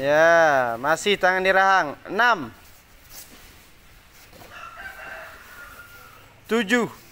Ya, masih tangan dirahang. 6 7